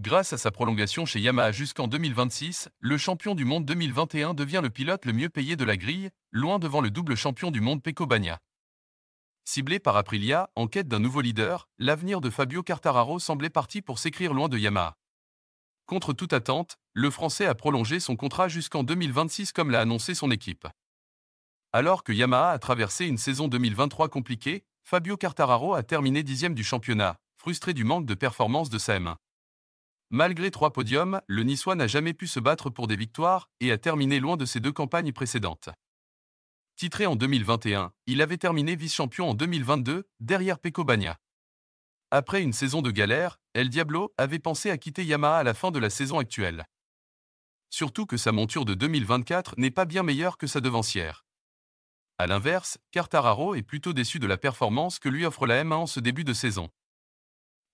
Grâce à sa prolongation chez Yamaha jusqu'en 2026, le champion du monde 2021 devient le pilote le mieux payé de la grille, loin devant le double champion du monde Pecco Bagna. Ciblé par Aprilia, en quête d'un nouveau leader, l'avenir de Fabio Cartararo semblait parti pour s'écrire loin de Yamaha. Contre toute attente, le Français a prolongé son contrat jusqu'en 2026 comme l'a annoncé son équipe. Alors que Yamaha a traversé une saison 2023 compliquée, Fabio Cartararo a terminé dixième du championnat, frustré du manque de performance de sa M1. Malgré trois podiums, le Niçois n'a jamais pu se battre pour des victoires et a terminé loin de ses deux campagnes précédentes. Titré en 2021, il avait terminé vice-champion en 2022, derrière Pecco Bagna. Après une saison de galère, El Diablo avait pensé à quitter Yamaha à la fin de la saison actuelle. Surtout que sa monture de 2024 n'est pas bien meilleure que sa devancière. A l'inverse, Cartararo est plutôt déçu de la performance que lui offre la M1 en ce début de saison.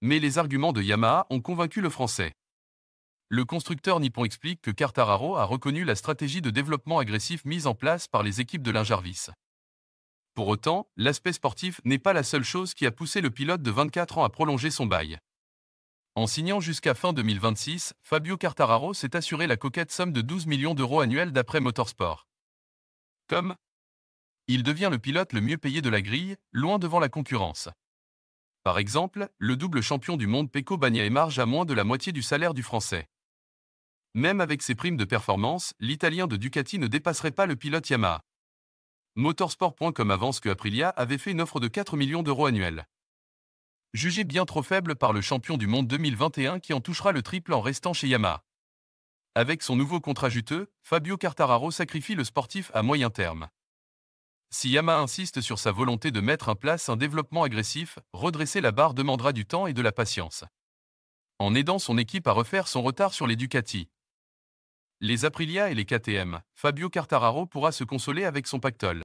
Mais les arguments de Yamaha ont convaincu le français. Le constructeur nippon explique que Cartararo a reconnu la stratégie de développement agressif mise en place par les équipes de Linjarvis. Pour autant, l'aspect sportif n'est pas la seule chose qui a poussé le pilote de 24 ans à prolonger son bail. En signant jusqu'à fin 2026, Fabio Cartararo s'est assuré la coquette somme de 12 millions d'euros annuels d'après Motorsport. Comme il devient le pilote le mieux payé de la grille, loin devant la concurrence. Par exemple, le double champion du monde Peko Bagna émarge à moins de la moitié du salaire du français. Même avec ses primes de performance, l'italien de Ducati ne dépasserait pas le pilote Yamaha. Motorsport.com avance que Aprilia avait fait une offre de 4 millions d'euros annuels. Jugé bien trop faible par le champion du monde 2021 qui en touchera le triple en restant chez Yamaha. Avec son nouveau contrat juteux, Fabio Cartararo sacrifie le sportif à moyen terme. Si Yama insiste sur sa volonté de mettre en place un développement agressif, redresser la barre demandera du temps et de la patience. En aidant son équipe à refaire son retard sur les Ducati, les Aprilia et les KTM, Fabio Cartararo pourra se consoler avec son pactole.